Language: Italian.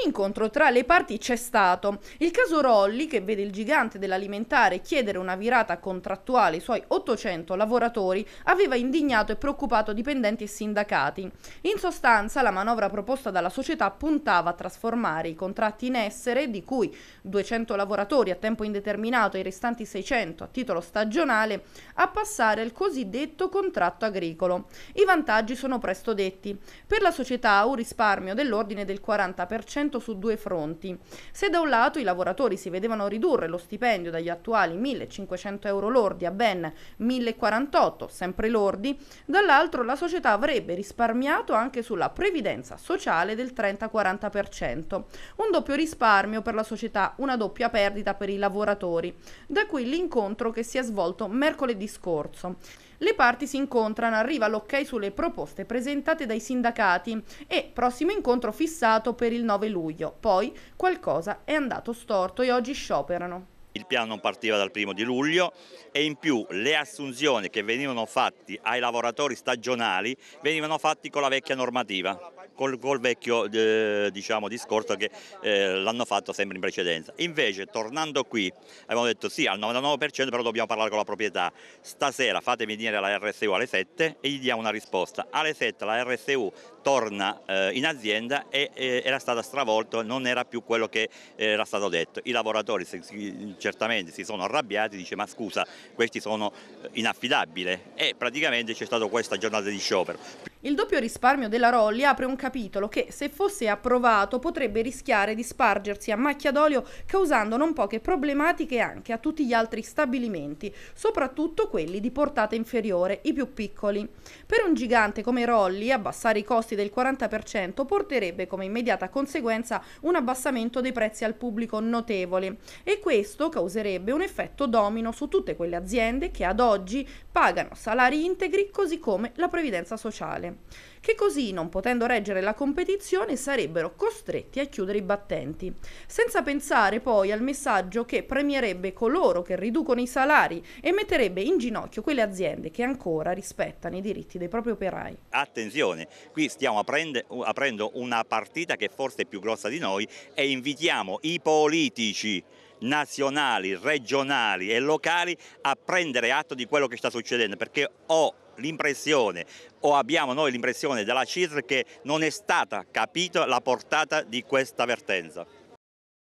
un incontro tra le parti c'è stato. Il caso Rolli, che vede il gigante dell'alimentare chiedere una virata contrattuale ai suoi 800 lavoratori, aveva indignato e preoccupato dipendenti e sindacati. In sostanza, la manovra proposta dalla società puntava a trasformare i contratti in essere, di cui 200 lavoratori a tempo indeterminato e i restanti 600 a titolo stagionale, a passare al cosiddetto contratto agricolo. I vantaggi sono presto detti. Per la società un risparmio dell'ordine del 40% intervento su due fronti. Se da un lato i lavoratori si vedevano ridurre lo stipendio dagli attuali 1.500 euro lordi a ben 1.048, sempre lordi, dall'altro la società avrebbe risparmiato anche sulla previdenza sociale del 30-40%. Un doppio risparmio per la società, una doppia perdita per i lavoratori. Da qui l'incontro che si è svolto mercoledì scorso. Le parti si incontrano, arriva l'ok sulle proposte presentate dai sindacati e prossimo incontro fissato per il 9 luglio luglio, poi qualcosa è andato storto e oggi scioperano il piano non partiva dal primo di luglio e in più le assunzioni che venivano fatte ai lavoratori stagionali venivano fatte con la vecchia normativa, col, col vecchio eh, diciamo, discorso che eh, l'hanno fatto sempre in precedenza. Invece tornando qui abbiamo detto sì al 99% però dobbiamo parlare con la proprietà, stasera fatemi venire la RSU alle 7 e gli diamo una risposta. Alle 7 la RSU torna eh, in azienda e eh, era stata stravolta, non era più quello che eh, era stato detto. I lavoratori Se, certamente si sono arrabbiati, dice ma scusa questi sono eh, inaffidabili e praticamente c'è stata questa giornata di sciopero. Il doppio risparmio della Rolli apre un capitolo che, se fosse approvato, potrebbe rischiare di spargersi a macchia d'olio, causando non poche problematiche anche a tutti gli altri stabilimenti, soprattutto quelli di portata inferiore, i più piccoli. Per un gigante come Rolli, abbassare i costi del 40% porterebbe come immediata conseguenza un abbassamento dei prezzi al pubblico notevole e questo causerebbe un effetto domino su tutte quelle aziende che ad oggi pagano salari integri così come la previdenza sociale che così, non potendo reggere la competizione, sarebbero costretti a chiudere i battenti, senza pensare poi al messaggio che premierebbe coloro che riducono i salari e metterebbe in ginocchio quelle aziende che ancora rispettano i diritti dei propri operai. Attenzione, qui stiamo aprendo una partita che forse è più grossa di noi e invitiamo i politici nazionali, regionali e locali a prendere atto di quello che sta succedendo perché ho l'impressione, o abbiamo noi l'impressione dalla CISL, che non è stata capita la portata di questa avvertenza.